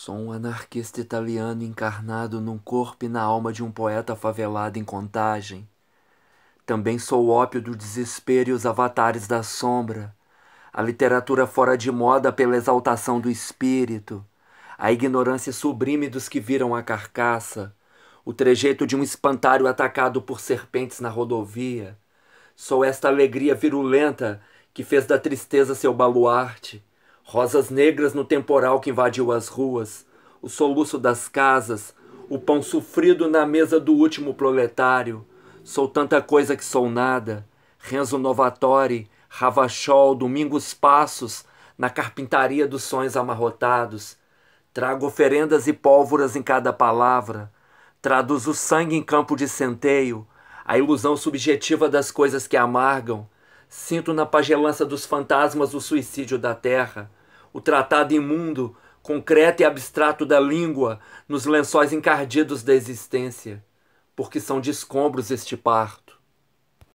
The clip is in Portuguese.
Sou um anarquista italiano encarnado num corpo e na alma de um poeta favelado em contagem. Também sou o ópio do desespero e os avatares da sombra. A literatura fora de moda pela exaltação do espírito. A ignorância sublime dos que viram a carcaça. O trejeito de um espantalho atacado por serpentes na rodovia. Sou esta alegria virulenta que fez da tristeza seu baluarte Rosas negras no temporal que invadiu as ruas, o soluço das casas, o pão sofrido na mesa do último proletário. Sou tanta coisa que sou nada. Renzo novatore Ravachol, Domingos Passos, na carpintaria dos sonhos amarrotados. Trago oferendas e pólvoras em cada palavra. traduzo sangue em campo de centeio, a ilusão subjetiva das coisas que amargam. Sinto na pagelança dos fantasmas o suicídio da terra o tratado imundo, concreto e abstrato da língua, nos lençóis encardidos da existência, porque são de escombros este parto.